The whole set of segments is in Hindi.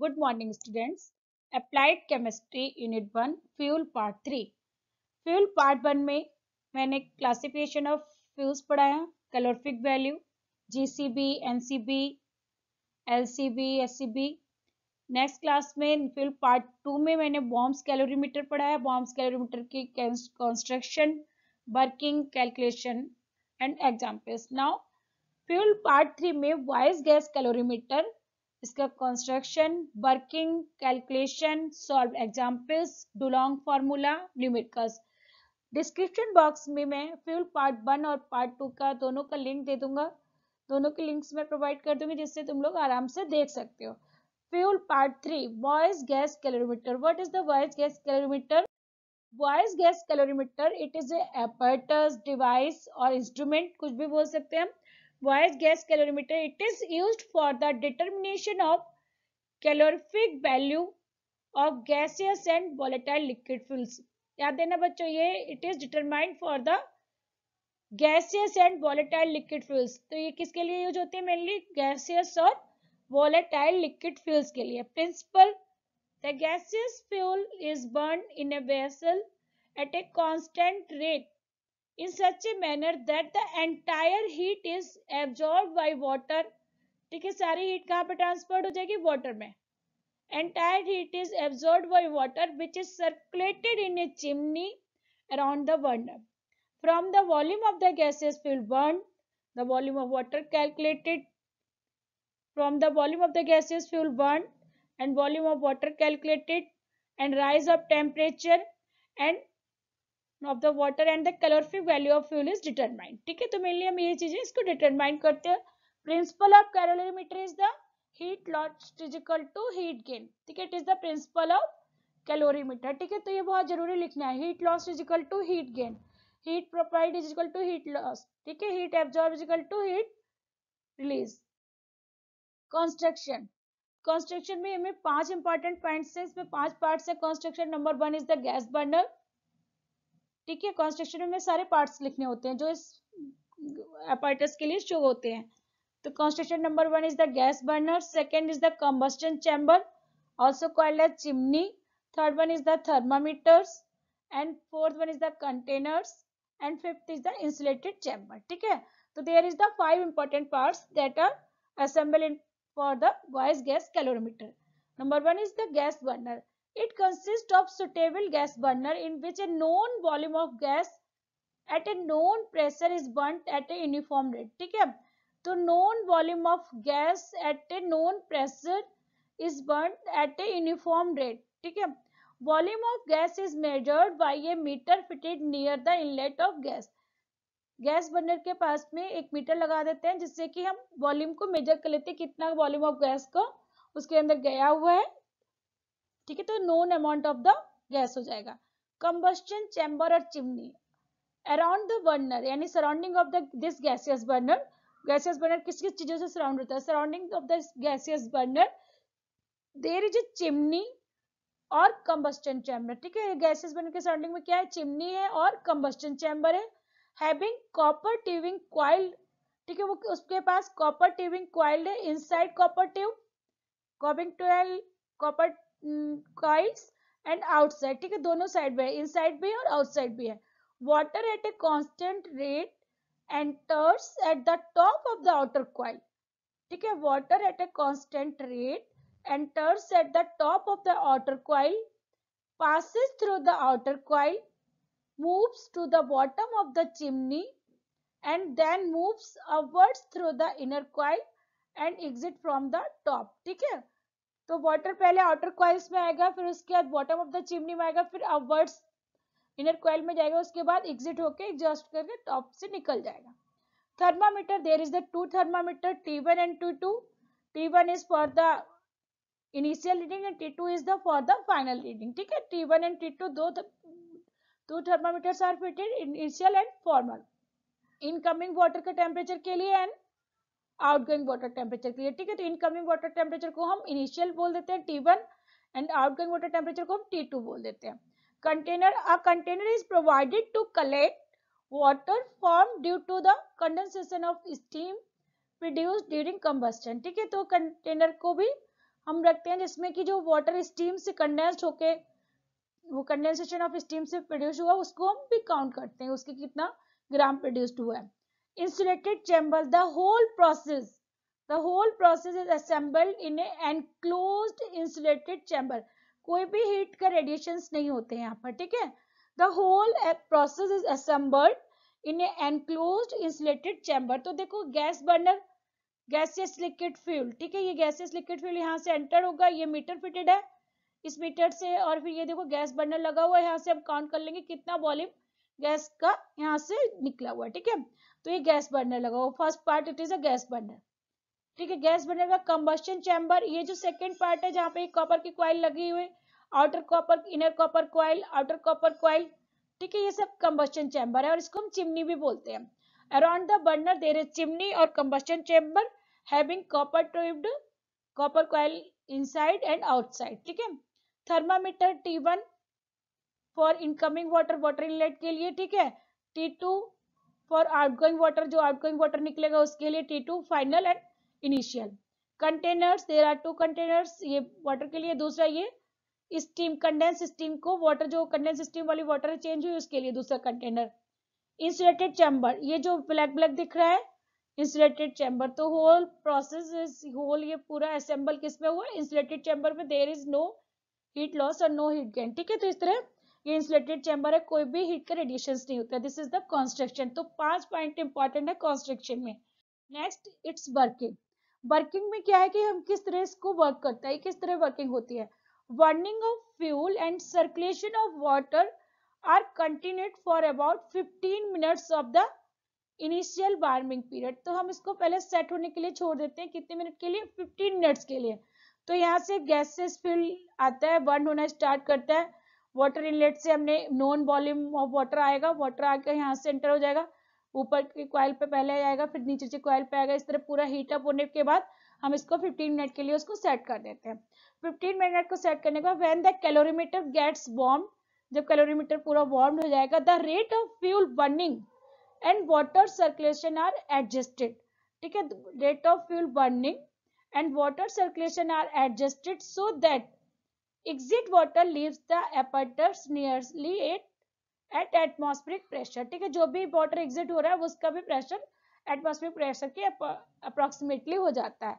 good morning students applied chemistry unit 1 fuel part 3 fuel part 1 में मैंने classification of fuels पढ़ाया calorific value GCB NCB LCB SCB next class में फ्यूल पार्ट टू में मैंने बॉम्ब्स कैलोरीमीटर पढ़ाया बॉम्ब्स कैलोरीमीटर की construction working calculation and examples now fuel part three में वाइस गैस कैलोरीमीटर इसका construction working calculation solve examples, Dulong formula numericals description box में मैं फ्यूल पार्ट वन और पार्ट टू का दोनों का लिंक दे दूंगा दोनों के लिंक्स मैं प्रोवाइड कर दूंगी जिससे तुम लोग आराम से देख सकते हो fuel part three Boys gas calorimeter what is the Boys gas calorimeter Boys gas calorimeter it is apparatus device और इंस्ट्रूमेंट कुछ भी बोल सकते हैं हम Voyage gas calorimeter it is use for the determination of calorific value of gaseous and volatile liquid fuels याद देना बच्चों ये it is determined for the gaseous and volatile liquid fuels तो ये किसके लिए यूज होते हैं मेनली गैसियस और वॉलेटाइल लिक्विड फ्यूल्स के लिए principle the gaseous fuel is burn in a vessel at a constant rate in such a manner that the entire heat is absorbed by water ठीक है सारी हीट कहाँ पे ट्रांसफर्ड हो जाएगी वाटर में entire heat is absorb by water which is circulated in a chimney around the burner from the volume of the gases will burn the volume of water calculated from the volume of the gases fuel burn and volume of water calculated and rise of temperature and of the water and the calorific value of fuel is determined ठीक है तो लिए हम ये चीजें इसको डिटरमाइंड करते हैं principle of calorimeter is the heat loss is equal to heat gain ठीक है it is the principle of calorimeter ठीक है तो ये बहुत जरूरी लिखना है heat loss is equal to heat gain heat provide is equal to heat loss ठीक है heat absorb is equal to heat release construction construction में हमें पांच इंपॉर्टेंट पॉइंट्स हैं इसमें पांच पार्ट्स हैं construction number one is the gas burner ठीक है कॉन्स्ट्रक्शन में सारे पार्ट्स लिखने होते हैं जो इस अपार्टस के लिए शो होते हैं तो construction number one is the gas burner second is the combustion chamber also called as chimney third one is the thermometers and fourth one is the containers and fifth is the insulated chamber ठीक है तो there is the five important parts that are assemble in for the Boys gas calorimeter. Number one is the gas burner It consists of suitable gas burner in which a known volume of gas at a known pressure is burn at a uniform rate ठीक है तो known volume of gas at a known pressure is burn at a uniform rate ठीक है volume of gas is measured by a meter fitted near the inlet of gas gas burner के पास में एक मीटर लगा देते हैं जिससे कि हम वॉल्यूम को मेजर कर लेते हैं कितना वॉल्यूम ऑफ गैस को उसके अंदर गया हुआ है ठीक है तो known amount of the gas हो जाएगा कंबस्टन चैम्बर और चिमनी अराउंड द बर्नर यानी surrounding of the this gaseous burner gaseous burner किस किस चीजों से सराउंड होता है surrounding of the gaseous burner there is a chimney और कंबस्टन चैम्बर ठीक है गैसेस बर्नर के सराउंडिंग में क्या है चिमनी है और कंबस्टन चैम्बर है हैविंग कॉपर ट्यूबिंग क्वाइल ठीक है वो उसके पास कॉपर ट्यूबिंग क्वाइल है inside copper tube coiling twelve copper kites and outside ठीक है दोनों साइड में इन साइड भी और आउटसाइड भी है water at a constant rate enters at the top of the outer coil ठीक है water at a constant rate enters at the top of the outer क्वाइल पासिस थ्रू द आउटर coil, moves to the bottom of the chimney and then moves upwards through the inner coil and exit from the top ठीक है तो वाटर पहले आउटर क्वाइल्स में आएगा फिर उसके बाद बॉटम ऑफ द चिमनी में आएगा फिर अवर्ड्स इनर क्वाइल में जाएगा उसके बाद एग्जिट होकर एग्जॉस्ट करके टॉप से निकल जाएगा thermometer there is the two thermometer T and two two is for the initial reading and T is the for the final reading ठीक है T one and T two दो thermometers are fitted initial and formal incoming water का टेम्परेचर के लिए एंड आउटगोइंग वाटर टेम्परेचर के लिए ठीक है तो इनकमिंग वाटर टेम्परेचर को हम इनिशियल बोल देते हैं T one and outgoing water temperature को हम टी टू बोल देते हैं container a container is provided to collect water form due to the condensation of steam produce during combustion ठीक है तो कंटेनर को भी हम रखते हैं जिसमें कि जो वाटर स्टीम से कंडेंस होके वो कंडेंसेशन ऑफ स्टीम से प्रोड्यूस हुआ उसको हम भी काउंट करते हैं उसके कितना ग्राम प्रोड्यूस्ड हुआ है insulated chamber the whole process the whole process is assembled in a enclosed insulated chamber कोई भी हीट का रेडिएशंस नहीं होते यहाँ पर ठीक है the whole process is assembled in enclose insulated chamber तो देखो gas burner gaseous liquid fuel ठीक है ये गैसियस लिक्विड फ्यूल यहाँ से एंटर होगा ये मीटर फिटेड है इस मीटर से और फिर ये देखो गैस बर्नर लगा हुआ है यहाँ से हम काउंट कर लेंगे कितना वॉल्यूम गैस का यहाँ से निकला हुआ ठीक है तो ये गैस बर्नर लगा हुआ first part it is a gas burner ठीक है गैस बर्नर का कम्बस्टन चैम्बर ये जो सेकेंड पार्ट है जहाँ पे कॉपर की क्वाइल लगी हुई outer copper inner copper coil outer copper coil ठीक है ये सब कम्बस्टन चैम्बर है और इसको हम चिमनी भी बोलते हैं around the burner there is chimney और combustion chamber having copper tubed copper coil inside and outside ठीक है thermometer T one for incoming water water inlet के लिए ठीक है T two for outgoing water जो आउटगोइंग वाटर निकलेगा उसके लिए T two final and initial containers there are two containers ये वाटर के लिए दूसरा ये स्टीम कंडेंस स्टीम को वाटर जो कंडेंस स्टीम वाली वाटर चेंज हुई उसके लिए दूसरा कंटेनर इंसुलेटेड चैम्बर ये जो ब्लैक ब्लैक दिख रहा है इंसुलेटेड चैम्बर तो होल प्रोसेस इज होल ये पूरा असेंबल किसमें हुआ इंसुलेटेड चैम्बर में there is no heat loss और नो हीट गेन ठीक है तो इस तरह ये इंसुलेटेड चैम्बर है कोई भी हीट का रेडिएशन नहीं होता दिस इज द कॉन्स्ट्रक्शन तो पांच पॉइंट इंपॉर्टेंट है कॉन्स्ट्रक्शन में नेक्स्ट इट्स वर्किंग वर्किंग में क्या है कि हम किस तरह इसको वर्क करता है किस तरह वर्किंग होती है burning of fuel and circulation of water are continued for about fifteen minutes of the initial warming period तो हम इसको पहले सेट होने के लिए छोड़ देते हैं कितने मिनट के लिए फिफ्टीन मिनट्स के लिए तो यहाँ से गैसेस फिल आता है बर्न होना स्टार्ट करता है वाटर इनलेट से हमने नॉन वॉल्यूम ऑफ वाटर आएगा वाटर आकर यहाँ से एंटर हो जाएगा ऊपर के क्वाइल पे पहले आएगा फिर नीचे से क्वाइल पे आएगा इस तरह पूरा हीट अप होने के बाद हम इसको 15 मिनट के लिए उसको सेट कर देते हैं 15 मिनट को सेट करने के बाद when the calorimeter gets warm जब कैलोरीमीटर पूरा वार्म हो जाएगा the rate of fuel burning and water circulation are adjusted ठीक है rate of fuel burning and water circulation are adjusted so that exit water leaves the apertures nearly at at atmospheric pressure ठीक है जो भी वाटर एग्जिट हो रहा है उसका भी प्रेशर एटमॉस्फेरिक प्रेशर के अप्रोक्सीमेटली हो जाता है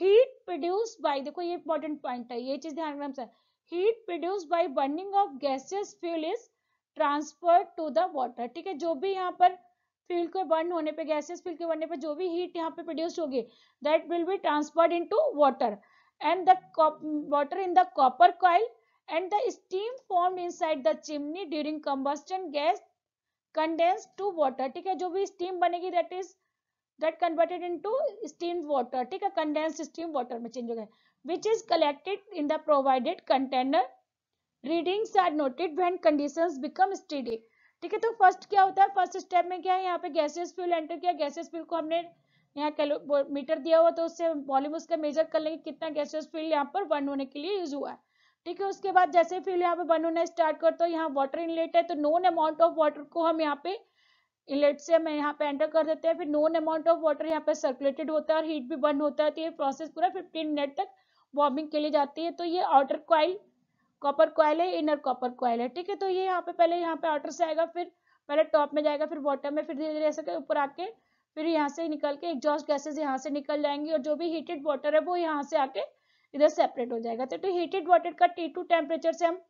हीट प्रोड्यूस बाय देखो ये इंपॉर्टेंट पॉइंट है ये चीज ध्यान में heat produce by burning of gases fuel is transfer to the water ठीक है जो भी यहां पर फ्यूल को बर्न होने पे गैसेस फ्यूल के बनने पे जो भी हीट यहां पे प्रोड्यूस होगी that will be transferred into water and the water in the copper coil and the steam formed inside the chimney during combustion gas condensed to water ठीक है जो भी steam बनेगी that is that converted into steam water ठीक है condensed steam water में change हो गया which is collected in the provided container readings are noted when conditions become steady ठीक है तो फर्स्ट क्या होता है फर्स्ट स्टेप में क्या है यहाँ पे गैसेस फ्यूल एंटर किया गैसेस फ्यूल को हमने यहाँ कैलो मीटर दिया हुआ तो उससे वॉल्यूम उसका मेजर कर लेंगे कितना गैसियस फील्ड यहाँ पर बर्न होने के लिए यूज हुआ है ठीक है उसके बाद जैसे फील्ड यहाँ पे वन होना स्टार्ट करते हो यहाँ वाटर इनलेट है तो नोन अमाउंट ऑफ वाटर को हम यहाँ पे इनलेट से हम यहाँ पे एंटर कर देते हैं फिर नोन अमाउंट ऑफ वाटर यहाँ पे सर्कुलेटेड होता है और हीट भी बर्न होता है तो ये प्रोसेस पूरा फिफ्टीन मिनट तक वार्मिंग के लिए जाती है तो ये आउटर क्वाइल कॉपर क्वाइल है इनर कॉपर कॉयल है ठीक है तो ये यहाँ पे पहले यहाँ पे आउटर से आएगा फिर पहले टॉप में जाएगा फिर बॉटम में फिर धीरे धीरे ऐसे ऊपर आके फिर यहाँ से निकल के एग्जॉस्ट गैसेज यहाँ से निकल जाएंगे और जो भी हीटेड वाटर है वो यहाँ से आके इधर सेपरेट हो जाएगा तो, तो हीटेड वाटर का टी टू टेम्परेचर से हम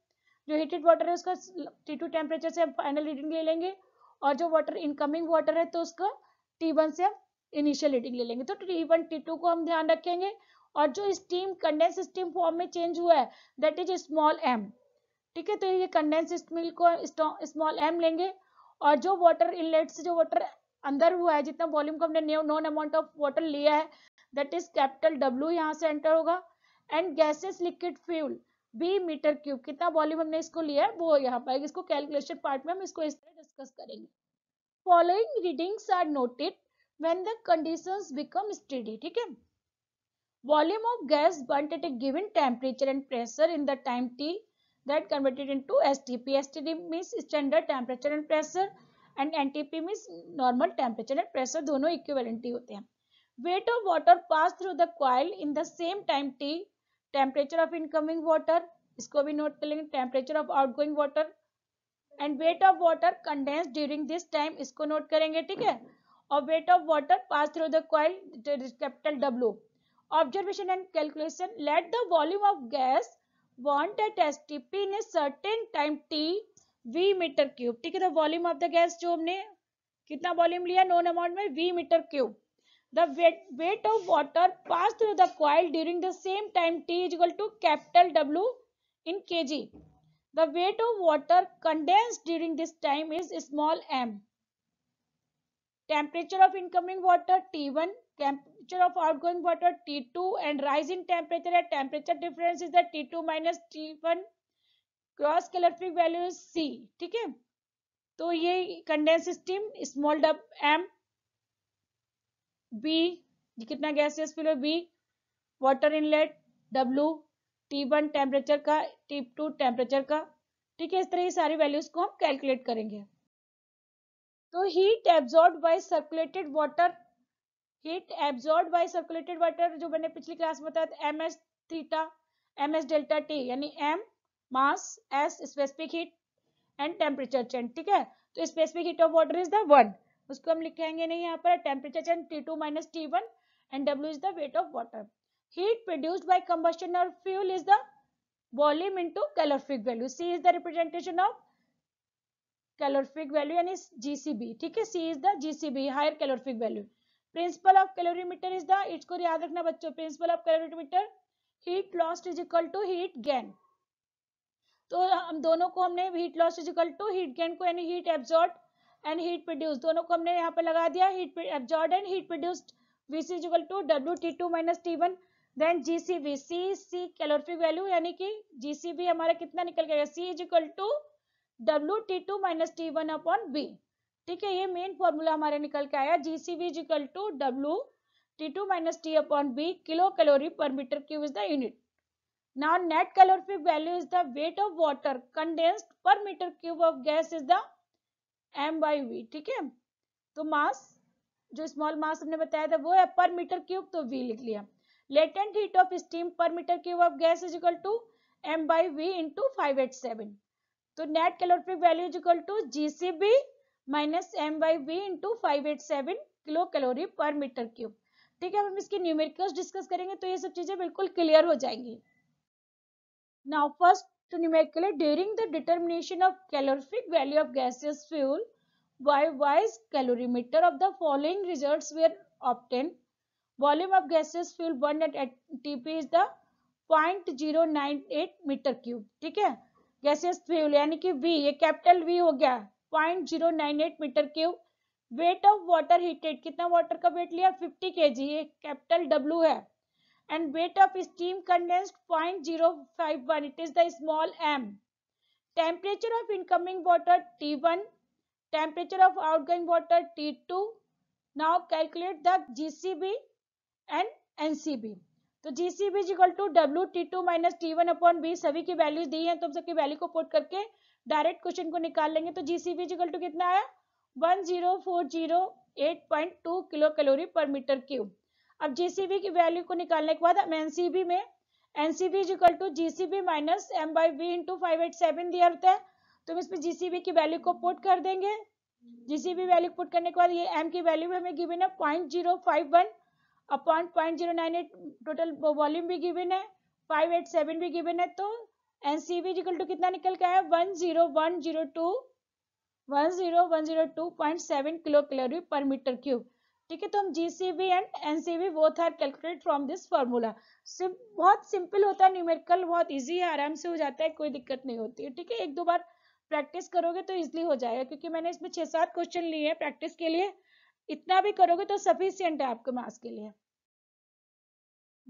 जो हीटेड वाटर है उसका टी टू टेम्परेचर से हम फाइनल रीडिंग ले लेंगे और जो वाटर इनकमिंग वाटर है तो उसका टी वन से हम इनिशियल रीडिंग ले लेंगे तो टी वन टी टू को हम ध्यान रखेंगे और जो स्टीम कंडेंस स्टीम फॉर्म में चेंज हुआ है दैट इज स्मॉल एम ठीक है तो ये कंडेंस स्टीम को स्मॉल एम लेंगे और जो वाटर इनलेट से जो वाटर अंदर हुआ है जितना वॉल्यूम को हमने नॉन अमाउंट ऑफ वाटर लिया है दैट इज कैपिटल डब्ल्यू यहाँ से एंटर होगा and gases liquid fuel B meter cube कितना वॉल्यूम हमने इसको लिया है वो यहाँ पर इसको कैलकुलेशन पार्ट में हम इसको इस तरह डिस्कस करेंगे following readings are noted when the conditions become steady ठीक है volume of gas burnt at a given temperature and pressure in the time t that converted into stp std means standard temperature and pressure and NTP mean normal temperature and pressure दोनों इक्वेलेंटी होते हैं weight of water pass through the coil in the same time T temperature of incoming water इसको भी नोट कर लेंगे temperature of outgoing water and weight of water condense during this time इसको नोट करेंगे ठीक है और weight of water pass through the coil capital W observation and calculation let the volume of gas wanted S T P in a certain time T V meter cube ठीक है the volume of the gas जो हमने कितना वॉल्यूम लिया नोन अमाउंट में V meter cube the weight, weight of water passed through the coil during the same time t is equal to capital w in kg the weight of water condensed during this time is small m temperature of incoming water t1 temperature of outgoing water t2 and rise in temperature at temperature difference is the t2 minus t1 gross calorific value is C ठीक है तो ये कंडेंस स्टीम स्मॉल डब एम बी ये कितना गैसेस फिलो B water inlet W T one temperature का टी टू टेम्परेचर का ठीक है इस तरह की सारी वैल्यूज को हम कैलकुलेट करेंगे तो heat absorb by circulated water heat absorb by circulated water जो मैंने पिछली क्लास में बताया था M S theta M S delta T यानी M mass S specific heat and temperature change ठीक है तो specific heat of water is the one उसको हम लिखेंगे नहीं यहाँ पर temperature change T two minus T one and W is the weight of water heat produced by combustion और fuel is the volume in two value C is the representation of calorific value यानी जी ठीक है C is the G higher calorific value principle of calorimeter is the it's को याद रखना बच्चों principle of calorimeter heat lost is equal to heat gain तो हम दोनों को हमने heat loss equal to heat gain को यानी heat absorbed and heat produce दोनों को हमने यहाँ पे लगा दिया heat absorbed and heat produced V C equal to W T two minus T one then G C B C C calorific value यानी कि जी सी बी हमारा कितना निकल गया C equal to W T two minus T one upon B ठीक है ये मेन फॉर्मूला हमारे निकल के आया G C B is equal to W T two minus T upon B kilo calorie per meter cube is the unit now net calorific value is the weight of water condensed per meter cube of gas is the m by v ठीक है तो मास जो स्मॉल मास हमने बताया था वो है पर मीटर क्यूब तो v लिख लिया latent heat of steam per meter cube of gas is equal to M by V into five eight seven तो net calorific value is equal to G C B minus M by V into five eight seven kilo calorie per meter cube ठीक है अब हम इसकी न्यूमेरिकल्स डिस्कस करेंगे तो ये सब चीजें बिल्कुल क्लियर हो जाएंगी Now first to numerically during the determination of calorific value of gaseous fuel by wise calorimeter of the following results were obtained. Volume of gaseous fuel burned at ATP is the 0.098 meter cube ठीक है gaseous fuel यानी कि V ये capital V हो गया 0.098 meter cube weight of water heated कितना water का weight लिया 50 kg ये capital W है and weight of steam condensed 0.051 it is the small m temperature of incoming water t1 temperature of outgoing water t2 now calculate the gcb and ncb तो G C B equal to W T two minus T one upon B सभी की वैल्यूज दी है तो हम सबकी वैल्यू को पुट करके डायरेक्ट क्वेश्चन को निकाल लेंगे तो G C B equal to कितना आया one zero four zero eight point two kilo calorie per meter cube अब जीसीबी की वैल्यू को निकालने के बाद हम एनसीबी में NCB equal to GCB minus M by B into five eight seven दिया होता है तो हम इसमें जीसीबी की वैल्यू को पुट कर देंगे जीसीबी वैल्यू पुट करने के बाद ये एम की वैल्यू भी हमें गिवन है point zero five one upon point zero nine eight total volume भी गिवन है फाइव एट सेवन भी गिवन है तो N C B equal to कितना निकल के आया one zero one zero two one zero one zero two point seven kilo calorie per meter cube ठीक है तो हम GCB and NCB both are calculate from this formula बहुत सिंपल होता है न्यूमेरिकल बहुत इजी है आराम से हो जाता है कोई दिक्कत नहीं होती है ठीक है एक दो बार प्रैक्टिस करोगे तो इजिली हो जाएगा क्योंकि मैंने इसमें छह सात क्वेश्चन लिए हैं प्रैक्टिस के लिए इतना भी करोगे तो सफिशियंट है आपके मार्क्स के लिए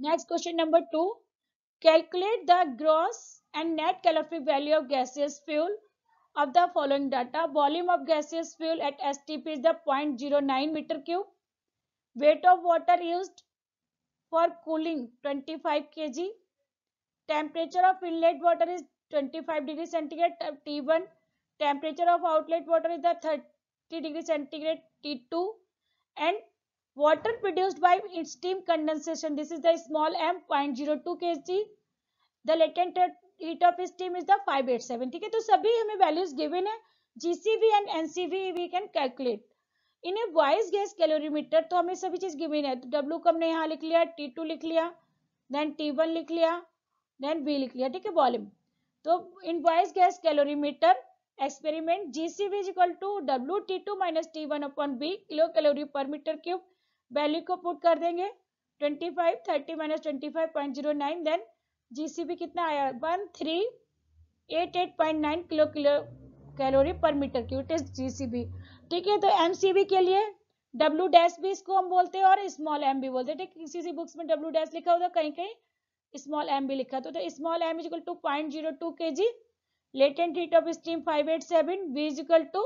next question number two calculate the gross and net calorific value of gaseous fuel volume of gaseous fuel at S T P is the point zero nine meter cube weight of water used for cooling 25 kg temperature of inlet water is 25 degree centigrade T1 temperature of outlet water is the 30 degree centigrade T2 and water produced by steam condensation this is the small m 0.02 kg the latent heat of steam is the 587 ठीक है तो सभी हमें values given है GCV and NCV we can calculate in a Boys gas calorimeter तो हमें सभी चीज गिवेन है तो डब्ल्यू को हमने यहाँ लिख लिया टी टू लिख लिया देन टी वन लिख लिया देन बी लिख लिया ठीक है वॉल्यूम तो in Boys gas calorimeter experiment GCV is equal to W T two minus T one upon B kilo calorie per meter cube value को पुट कर देंगे twenty five thirty minus twenty five point zero nine then GCB कितना आया one three eight eight point nine kilo kilo calorie per meter cube it is GCB ठीक है तो एमसीबी के लिए डब्ल्यू डैश भी इसको हम बोलते हैं और स्मॉल एम भी बोलते हैं ठीक किसी किसी बुक्स में डब्ल्यू डैश लिखा होता है कहीं कहीं स्मॉल एम भी लिखा होता है तो small M equal to point zero two K G latent heat of steam five eight seven B is equal to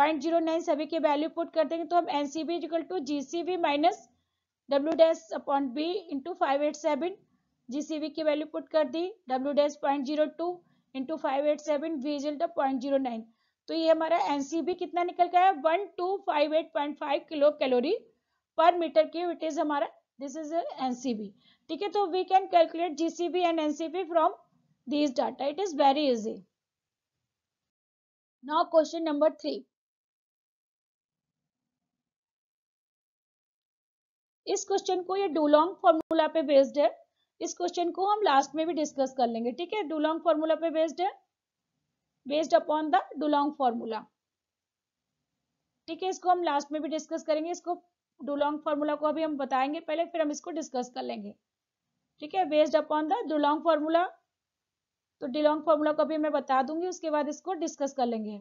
point zero nine सभी के वैल्यू पुट कर देंगे तो हम N C B is equal to G C B minus W dash upon B into five eight seven G C B की वैल्यू पुट कर दी W dash point zero two into five eight seven B is equal to point zero nine तो ये हमारा एनसीबी कितना निकल गया है one two five eight point five kilo calorie per meter cube it is हमारा दिस इज एनसीबी ठीक है तो we can calculate GCB and NCB from this data it is very easy now question number three इस क्वेश्चन को ये डूलोंग फॉर्मूला पे बेस्ड है इस क्वेश्चन को हम लास्ट में भी डिस्कस कर लेंगे ठीक है डूलोंग फॉर्मूला पे बेस्ड है based upon the Dulong formula ठीक है इसको हम लास्ट में भी डिस्कस करेंगे इसको डुलोंग फॉर्मूला को अभी हम बताएंगे पहले फिर हम इसको डिस्कस कर लेंगे ठीक है based upon the Dulong formula तो डिलोंग फॉर्मूला को अभी मैं बता दूंगी उसके बाद इसको डिस्कस कर लेंगे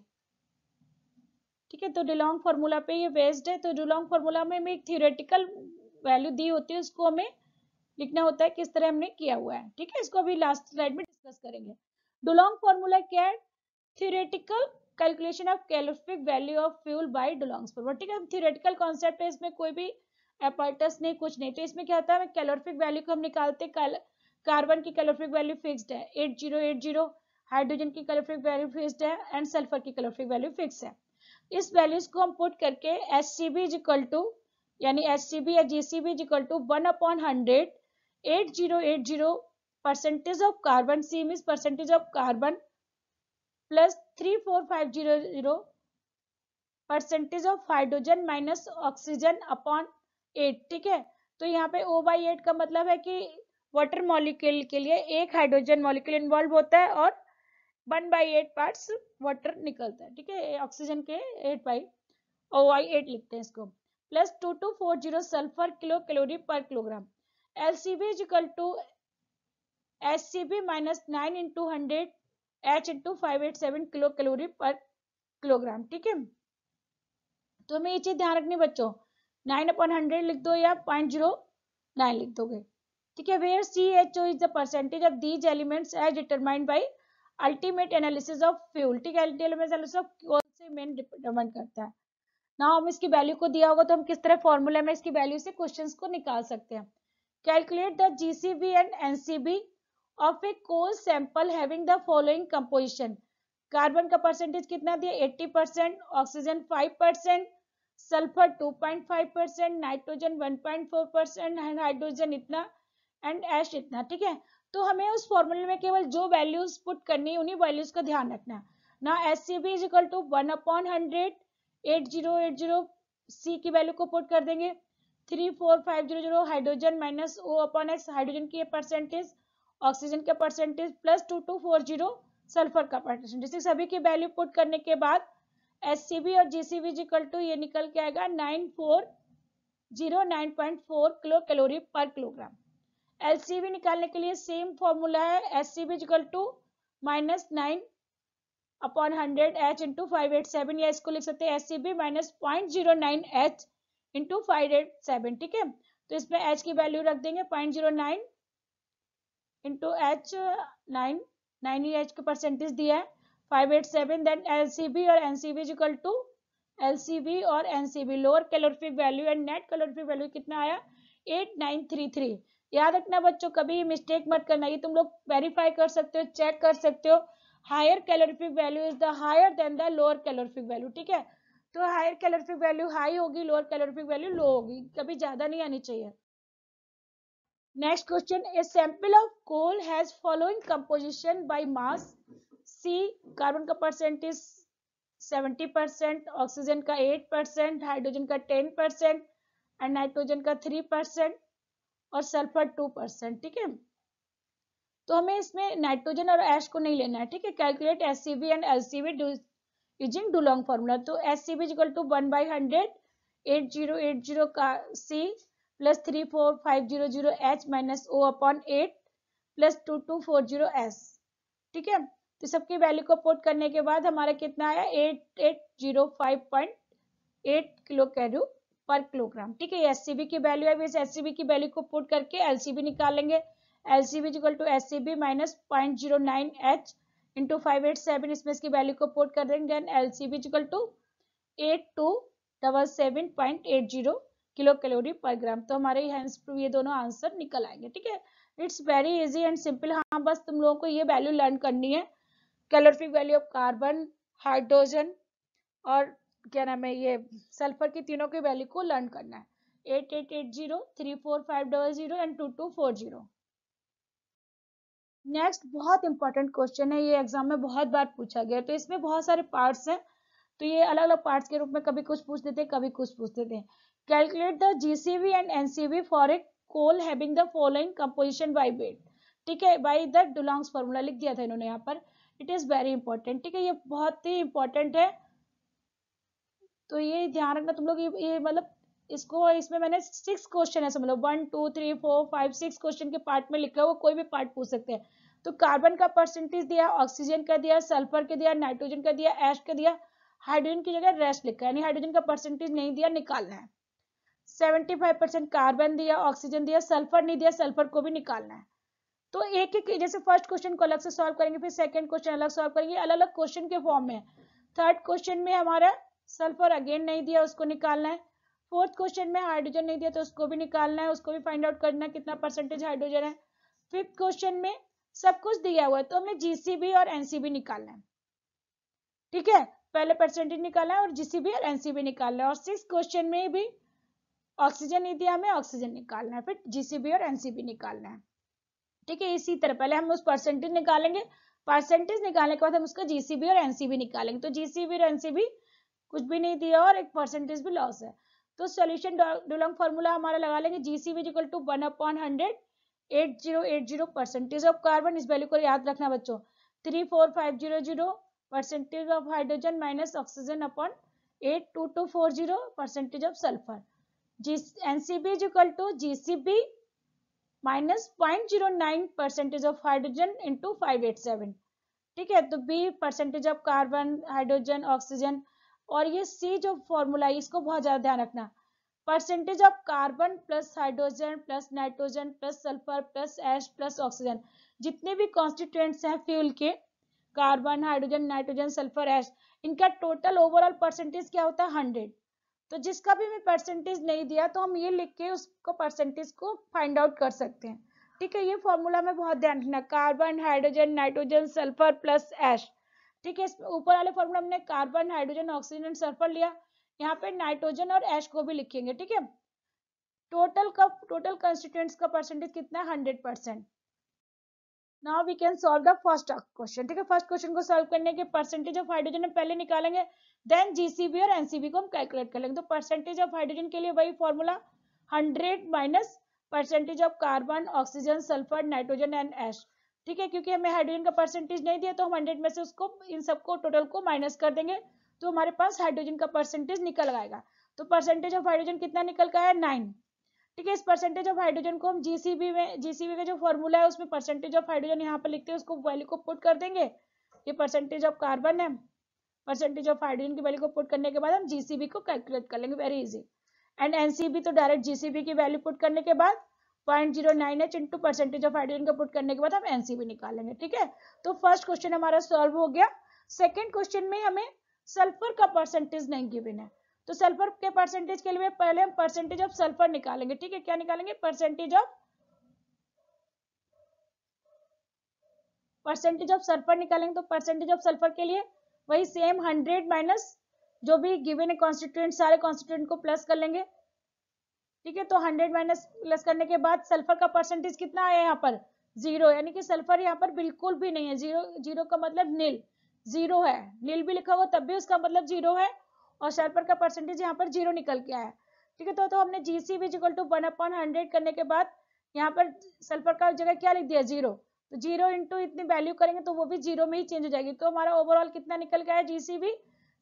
ठीक है तो डिलोंग फॉर्मूला पे ये बेस्ड है तो डिलोंग फॉर्मूला में हमें एक थियोरेटिकल वैल्यू दी होती है उसको हमें लिखना होता है किस तरह हमने किया हुआ है ठीक है इसको अभी लास्ट स्लाइड में डिस्कस करेंगे डुलोंग फॉर्मूला क्या है theoretical calculation of calorific value of fuel by Dulong's पर ठीक है थियोरेटिकल कॉन्सेप्ट है इसमें कोई भी एपर्टस नहीं कुछ नहीं तो इसमें क्या होता है कैलोरिफिक वैल्यू को हम निकालते कार्बन की कैलोरिफिक वैल्यू फिक्स्ड है 8080 हाइड्रोजन की कैलोरिफिक वैल्यू फिक्स्ड है एंड सल्फर की कैलोरिफिक वैल्यू फिक्स है इस वैल्यूज को हम पुट करके S C B is equal to यानी एस सी बी या G C B is equal to one upon hundred eight zero eight zero percentage of carbon seem is percentage of carbon plus three four five zero zero percentage of hydrogen minus oxygen upon eight ठीक है तो यहाँ पे ओ बाई एट का मतलब है कि वाटर मॉलिक्यूल के लिए एक हाइड्रोजन मॉलिक्यूल इन्वॉल्व होता है और one by eight part water निकलता है ठीक है ऑक्सीजन के eight by O by eight लिखते हैं इसको plus two two four zero sulphur kilo calorie per kilogram L C B is equal to S C B minus nine into hundred H into five eight seven kilo calorie per kilogram ठीक है तो हमें ये चीज ध्यान रखनी बच्चों नाइन अपॉन हंड्रेड लिख दो या पॉइंट जीरो नाइन लिख दोगे ठीक है where C H O is the percentage of these elements as determined by ultimate analysis of fuel ठीक है एनालिसिस ऑफ कौन से मेन डिटरमाइन करता है ना हम इसकी वैल्यू को दिया होगा तो हम किस तरह फॉर्मूला में इसकी वैल्यू से क्वेश्चंस को निकाल सकते हैं calculate the GCV and NCV of a coal sample having the following composition carbon का परसेंटेज कितना दिया 80 percent oxygen 5 percent sulphur 2.5 percent nitrogen 1.4 percent and hydrogen इतना एंड एश इतना ठीक है तो हमें उस फॉर्मूले में केवल जो वैल्यूज पुट करनी है उन्हीं वैल्यूज का ध्यान रखना ना H C B is equal to one upon hundred eight zero eight zero C की वैल्यू को पुट कर देंगे three four five zero zero hydrogen minus O upon एक्स हाइड्रोजन की परसेंटेज ऑक्सीजन का percentage plus two two four zero sulphur का परसेंटेज सभी की वैल्यू पुट करने के बाद एस सी बी और जी सी बी जिकल टू ये निकल के आएगा nine four zero nine point four kilo calorie per kilogram L C V निकालने के लिए सेम फॉर्मूला है H C V equal to minus nine upon hundred H into five eight seven या इसको लिख सकते हैं H C B minus point zero nine H into five eight seven ठीक है तो इसमें एच की वैल्यू रख देंगे point zero nine into H nine nine ई एच का परसेंटेज दिया है five eight seven then L C V और N C B is equal to L C V और N C V lower calorific value and net calorific value कितना आया एट नाइन थ्री थ्री याद रखना बच्चों कभी मिस्टेक मत करना ये तुम लोग वेरीफाई कर सकते हो चेक कर सकते हो higher calorific value is the higher than the lower calorific value ठीक है तो हायर कैलोरिफिक वैल्यू हाई होगी लोअर कैलोरिफिक वैल्यू लो होगी कभी ज़्यादा नहीं आनी चाहिए Next question, a sample of coal has following composition by mass. C, carbon का percent is 70 percent, oxygen का 8 percent, hydrogen का 10 percent and nitrogen का 3 percent और सल्फर 2 परसेंट ठीक है तो हमें इसमें नाइट्रोजन और एश को नहीं लेना है ठीक है calculate H C V and L C V using Dulong formula तो H C B is equal to one by hundred eight zero eight zero का C plus three four five zero zero H minus O upon eight plus two two four zero S ठीक है तो सबकी वैल्यू को पोर्ट करने के बाद हमारा कितना आया eight eight zero five point eight kilo calorie per kilogram ठीक है एस की वैल्यू है एस एस की वैल्यू को पुट करके एल निकालेंगे L C B equal to S C B minus point zero nine H into five eight seven इसमें इसकी वैल्यू को पुट कर देंगे then L C B equal to eight two double seven point eight zero kilo calorie per ग्राम तो हमारे हैंस ये दोनों आंसर निकल आएंगे ठीक है it's very easy and simple हाँ बस तुम लोगों को ये वैल्यू लर्न करनी है calorific value of carbon hydrogen और क्या नाम है ये सल्फर की तीनों की वैल्यू को लर्न करना है eight eight eight zero three four five double zero and two two four zero next बहुत इंपॉर्टेंट क्वेश्चन है ये एग्जाम में बहुत बार पूछा गया तो इसमें बहुत सारे पार्ट्स हैं तो ये अलग अलग पार्ट्स के रूप में कभी कुछ पूछ देते हैं कभी कुछ पूछ देते हैं calculate the GCV and NCV for a coal having the following composition by weight ठीक है बाई द डुलॉन्ग्स फॉर्मूला लिख दिया था इन्होंने यहाँ पर इट इज़ वेरी इंपॉर्टेंट ठीक है ये बहुत ही इंपॉर्टेंट है तो ये ध्यान रखना तुम लोग ये, ये मतलब इसको इसमें मैंने सिक्स क्वेश्चन है समझ one two three four five six question के पार्ट में लिखा है वो कोई भी पार्ट पूछ सकते हैं तो कार्बन का परसेंटेज दिया ऑक्सीजन का दिया सल्फर का दिया नाइट्रोजन का दिया एस का दिया हाइड्रोजन की जगह रेस्ट लिखा है यानी हाइड्रोजन का परसेंटेज नहीं दिया निकालना है 75 परसेंट कार्बन दिया ऑक्सीजन दिया सल्फर नहीं दिया सल्फर को भी निकालना है तो एक एक जैसे फर्स्ट क्वेश्चन को अलग से सॉल्व करेंगे फिर सेकंड क्वेश्चन अलग सॉल्व करेंगे अलग अलग क्वेश्चन के फॉर्म में थर्ड क्वेश्चन में हमारा सल्फर अगेन नहीं दिया उसको निकालना है फोर्थ क्वेश्चन में हाइड्रोजन नहीं दिया तो उसको भी निकालना है उसको भी फाइंड आउट करना है कितना परसेंटेज हाइड्रोजन है फिफ्थ क्वेश्चन में सब कुछ दिया हुआ है तो हमें जीसीबी और एनसीबी निकालना है ठीक है पहले परसेंटेज निकालना है और जीसीबी और एनसीबी निकालना है और सिक्स क्वेश्चन में भी ऑक्सीजन नहीं दिया हमें ऑक्सीजन निकालना है फिर जीसीबी और एनसीबी निकालना है ठीक है इसी तरह पहले हम उस परसेंटेज निकालेंगे परसेंटेज निकालने के बाद हम उसका जीसीबी और एनसीबी निकालेंगे तो जीसीबी और एनसीबी कुछ भी नहीं दिया और एक परसेंटेज भी लॉस है तो सोल्यूशन डोलंग फॉर्मूला हमारा लगा लेंगे GCV equal to one upon hundred eight zero eight zero percentage of carbon इस वैल्यू को याद रखना बच्चों three four five zero zero percentage of hydrogen minus oxygen upon eight two two four zero percentage of sulphur NCV is equal to GCB minus point zero nine percentage of hydrogen into five eight seven ठीक है तो बी percentage of carbon hydrogen oxygen और ये सी जो फॉर्मूला है इसको बहुत ज्यादा ध्यान रखना percentage of carbon plus hydrogen plus nitrogen plus sulphur plus ash plus oxygen जितने भी कॉन्स्टिट्यूएंट्स हैं फ्यूल के carbon hydrogen nitrogen sulphur ash इनका टोटल ओवरऑल परसेंटेज क्या होता है हंड्रेड तो जिसका भी मैं परसेंटेज नहीं दिया तो हम ये लिख के उसको परसेंटेज को फाइंड आउट कर सकते हैं ठीक है ये फॉर्मूला में बहुत ध्यान रखना carbon hydrogen nitrogen sulphur plus ash ठीक है इसमें ऊपर वाले फॉर्मूला हमने carbon hydrogen oxygen and sulphur लिया यहाँ पे नाइट्रोजन और एश को भी लिखेंगे ठीक है टोटल का टोटल कंस्टिट्यूएंट्स का परसेंटेज कितना है hundred percent now we can solve the first question ठीक है फर्स्ट क्वेश्चन को सॉल्व करने के परसेंटेज ऑफ हाइड्रोजन हम पहले निकालेंगे देन जीसीबी और एनसीबी को हम कैलकुलेट कर लेंगे तो परसेंटेज ऑफ हाइड्रोजन के लिए वही formula 100 minus percentage of carbon oxygen sulphur nitrogen and ash ठीक है क्योंकि हमें हाइड्रोजन का परसेंटेज नहीं दिया तो हम 100 में से उसको इन सबको टोटल को माइनस कर देंगे तो हमारे पास हाइड्रोजन का परसेंटेज निकल आएगा तो परसेंटेज ऑफ हाइड्रोजन कितना निकल का है नाइन ठीक है इस परसेंटेज ऑफ हाइड्रोजन को हम जीसीबी में जीसीबी का जो फॉर्मूला है उसमें परसेंटेज ऑफ हाइड्रोजन यहाँ पर लिखते हैं उसको वैल्यू को पुट कर देंगे ये परसेंटेज ऑफ कार्बन है परसेंटेज ऑफ हाइड्रोजन की वैल्यू को पुट करने के बाद हम जीसीबी को कैलकुलेट कर लेंगे वेरी इजी एंड एनसीबी तो डायरेक्ट जीसीबी की वैल्यू पुट करने के बाद point zero nine H into percentage of hydrogen का पुट करने के बाद हम एनसीबी निकालेंगे ठीक है तो फर्स्ट क्वेश्चन हमारा सॉल्व हो गया सेकेंड क्वेश्चन में हमें सल्फर का परसेंटेज नहीं गिवन है तो सल्फर के परसेंटेज के लिए पहले हम परसेंटेज ऑफ सल्फर निकालेंगे ठीक है क्या निकालेंगे percentage of percentage of sulphur निकालेंगे तो परसेंटेज ऑफ सल्फर के लिए वही सेम हंड्रेड माइनस जो भी गिवेन है कॉन्स्टिट्यूंट सारे कॉन्स्टिट्यूंट को प्लस कर लेंगे ठीक है तो हंड्रेड माइनस प्लस करने के बाद सल्फर का परसेंटेज कितना आया यहाँ पर जीरो यानी कि सल्फर यहाँ पर बिल्कुल भी नहीं है जीरो जीरो का मतलब नील जीरो है नील भी लिखा हुआ तब भी उसका मतलब जीरो है और सल्फर का परसेंटेज यहाँ पर जीरो निकल के आया ठीक है तो, तो हमने जी सी बीज टू वन अपॉन हंड्रेड करने के बाद यहाँ पर सल्फर का जगह क्या लिख दिया जीरो तो जीरो इंटू इतनी वैल्यू करेंगे तो वो भी जीरो में ही चेंज हो जाएगी तो हमारा ओवरऑल कितना निकल गया है GCV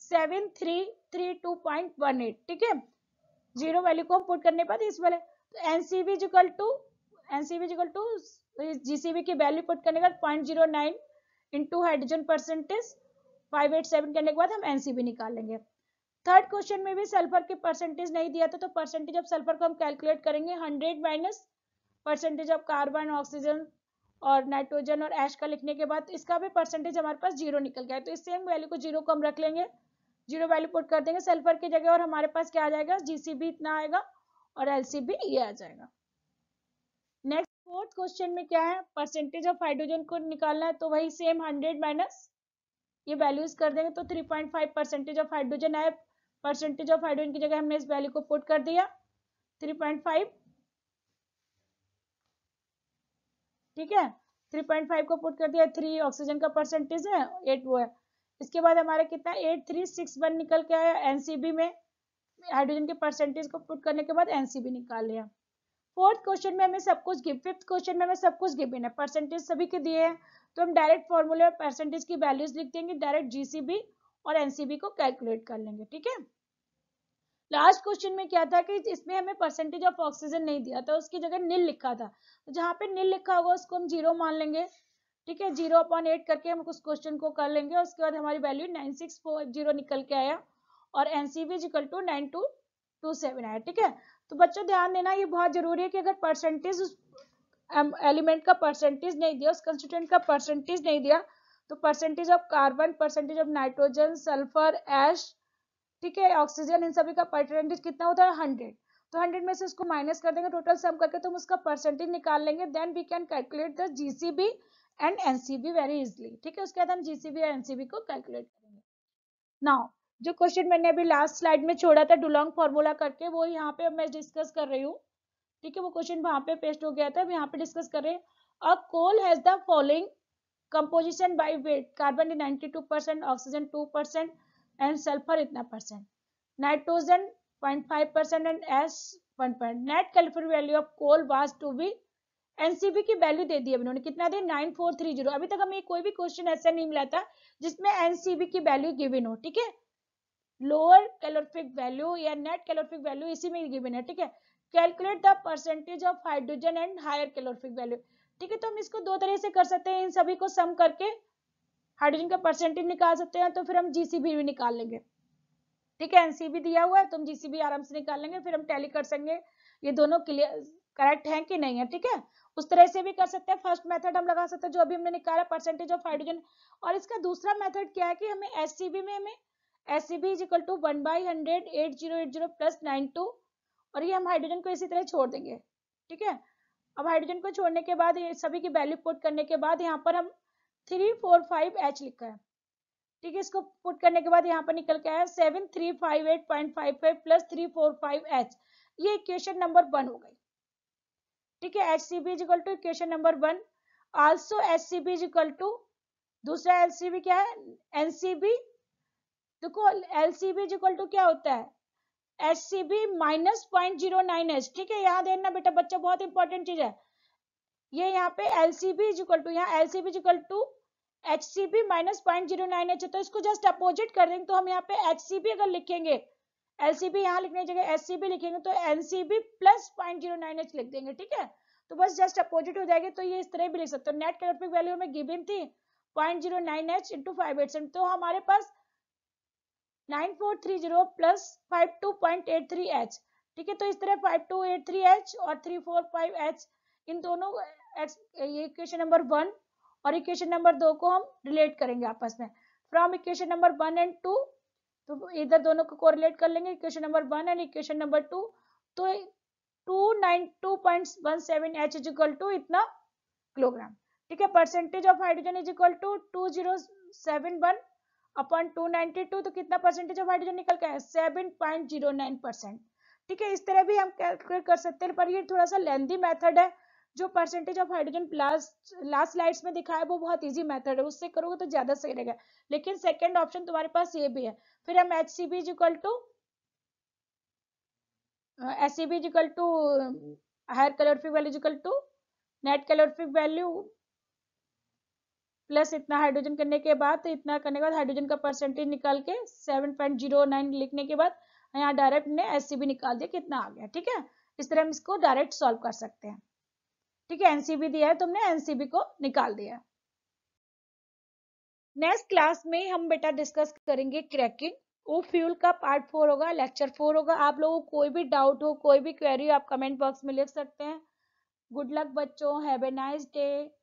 seven three three two point one eight ठीक है जीरो वैल्यू को हम पुट करने पर इस वाले तो N NCV equal to N NCV equal to G C B की वैल्यू पुट करने का point zero nine into hydrogen percentage five eight seven करने के बाद हम एन सी बी निकाल लेंगे थर्ड क्वेश्चन में भी सल्फर के परसेंटेज नहीं दिया था तो परसेंटेज ऑफ सल्फर को हम कैलकुलेट करेंगे hundred minus percentage of carbon oxygen और नाइट्रोजन और एश का लिखने के बाद इसका भी परसेंटेज हमारे पास जीरो निकल गया तो इस सेम वैल्यू को जीरो को हम रख लेंगे जीरो वैल्यू पुट कर देंगे सल्फर की जगह और हमारे पास क्या आ जाएगा जी इतना आएगा और एल ये आ जाएगा नेक्स्ट फोर्थ क्वेश्चन में क्या है परसेंटेज ऑफ हाइड्रोजन को निकालना है तो वही सेम हंड्रेड माइनस ये वैल्यूज कर देंगे तो 3.5 परसेंटेज ऑफ हाइड्रोजन आया परसेंटेज ऑफ हाइड्रोजन की जगह हमने इस वैल्यू को पुट कर दिया 3.5 ठीक है 3.5 को पुट कर दिया थ्री ऑक्सीजन का परसेंटेज है एट वो है इसके बाद हमारा कितना एट थ्री सिक्स वन निकल के आया एनसीबी में हाइड्रोजन के परसेंटेज को पुट करने के बाद एनसीबी निकाल लिया फोर्थ क्वेश्चन में हमें सब कुछ गिव फिफ्थ क्वेश्चन में हमें सब कुछ गिव है परसेंटेज सभी के दिए हैं तो हम डायरेक्ट फॉर्मूले और परसेंटेज की वैल्यूज लिख देंगे डायरेक्ट जीसीबी और एनसीबी को कैलकुलेट कर लेंगे ठीक है लास्ट क्वेश्चन में क्या था कि इसमें हमें परसेंटेज ऑफ ऑक्सीजन नहीं दिया था उसकी जगह नील लिखा था तो जहाँ पे नील लिखा होगा उसको हम जीरो मान लेंगे ठीक है जीरो अपॉन एट करके हम उस क्वेश्चन को कर लेंगे उसके बाद हमारी value nine six four zero निकल के आया और N C B is equal to nine two two seven आया ठीक है तो बच्चों ध्यान देना ये बहुत जरूरी है कि अगर परसेंटेज एलिमेंट um, का परसेंटेज नहीं दिया उस कंस्टिट्यूंट का परसेंटेज नहीं दिया तो percentage of carbon percentage of nitrogen sulphur ash ठीक है ऑक्सीजन इन सभी का परसेंटेज कितना होता है हंड्रेड तो हंड्रेड में से उसको माइनस कर देंगे टोटल सम करके तो हम उसका परसेंटेज निकाल लेंगे then we can calculate the GCV and NCV very easily ठीक है उसके बाद हम जीसीबी और एनसीबी को कैलकुलेट करेंगे नाउ जो क्वेश्चन मैंने अभी लास्ट स्लाइड में छोड़ा था डुलोंग फॉर्मूला करके वो यहाँ पे मैं डिस्कस कर रही हूँ ठीक है वो क्वेश्चन वहां पे पेस्ट हो गया था अब यहाँ पे डिस्कस कर रहे हैं a coal has the following composition by weight carbon is 92 percent oxygen 2 percent and sulphur इतना percent nitrogen 0.5 percent and ash 1 point net calorific value of coal was to be NCV की वैल्यू दे दी उन्होंने कितना दे 9430 अभी तक हमें कोई भी क्वेश्चन ऐसा नहीं मिला था जिसमें एनसीबी की वैल्यू गिवन हो ठीक है लोअर कैलोरीफिक वैल्यू या नेट कैलोरीफिक वैल्यू इसी में गिवन है ठीक है calculate the percentage of hydrogen and higher calorific value ठीक है तो हम इसको दो तरह से कर सकते हैं इन सभी को सम करके हाइड्रोजन का परसेंटेज निकाल सकते हैं तो फिर हम जीसीबी भी निकाल लेंगे ठीक है एनसीबी दिया हुआ है तो हम जीसीबी आराम से निकाल लेंगे फिर हम टैली कर सकेंगे ये दोनों क्लियर करेक्ट है कि नहीं है ठीक है उस तरह से भी कर सकते हैं फर्स्ट मेथड हम लगा सकते हैं जो अभी हमने निकाला परसेंटेज ऑफ हाइड्रोजन और इसका दूसरा मेथड क्या है कि हमें एस में हमें H C B is equal to one by hundred eight zero eight zero plus nine two और ये हम हाइड्रोजन को इसी तरह छोड़ देंगे ठीक है अब हाइड्रोजन को छोड़ने के बाद ये सभी की वैल्यू पुट करने के बाद यहाँ पर हम थ्री फोर फाइव एच लिखा है ठीक है इसको पुट करने के बाद यहाँ पर निकल के आया seven three five eight point five five plus three four five H ये इक्वेशन नंबर वन हो गई ठीक है H C B is equal to equation number one also H C B is equal to दूसरा एल सी बी क्या है एन सी बी देखो L C B is equal to क्या होता है H C B minus point zero nine H ठीक है यहाँ देखना बेटा बच्चा बहुत इंपॉर्टेंट चीज है ये यहाँ पे L C B is equal to यहाँ L C B is equal to H C B minus point zero nine H तो इसको जस्ट अपोजिट कर देंगे तो हम यहाँ पे एच सी बी अगर लिखेंगे एल सी बी यहाँ लिखने जगह एस सी बी लिखेंगे तो N C V plus point zero nine H लिख देंगे ठीक है तो बस जस्ट अपोजिट हो जाएगी तो ये इस तरह भी लिख सकते हो नेट कैलोरिफिक वैल्यू में गिवन थी point zero nine H into five eight तो हमारे पास 9430 प्लस 52.83H ठीक है तो इस तरह 5283H और 345H इन दोनों ये इक्वेशन नंबर वन और इक्वेशन नंबर दो को हम रिलेट करेंगे आपस में from equation number one and two तो इधर दोनों को कोरिलेट कर लेंगे equation number one and equation number two तो two nine two point one seven H is equal to इतना किलोग्राम ठीक है percentage of hydrogen is equal to two zero seven one upon two ninety two तो कितना परसेंटेज ऑफ हाइड्रोजन निकल के seven point zero nine percent ठीक है इस तरह भी हम कैलकुलेट कर सकते हैं पर ये थोड़ा सा लेंदी मेथड है जो percentage of hydrogen last last slides में दिखाया है वो बहुत इजी मेथड है उससे करोगे तो ज्यादा सही रहेगा लेकिन सेकंड ऑप्शन तुम्हारे पास ये भी है फिर हम H C B is to S C B is to higher calorific value is to net calorific value plus इतना हाइड्रोजन करने के बाद तो इतना करने के बाद हाइड्रोजन का परसेंटेज निकाल के सेवन पॉइंट जीरो नाइन लिखने के बाद यहाँ डायरेक्ट ने एस निकाल दिया कितना आ गया ठीक है इस तरह हम इसको डायरेक्ट सॉल्व कर सकते हैं ठीक है एनसीबी दिया है तुमने तो एनसीबी को निकाल दिया नेक्स्ट क्लास में हम बेटा डिस्कस करेंगे क्रैकिंग वो फ्यूल का पार्ट फोर होगा लेक्चर फोर होगा आप लोगों को कोई भी डाउट हो कोई भी क्वेरी आप कमेंट बॉक्स में लिख सकते हैं गुड लक बच्चों हैव ए नाइस डे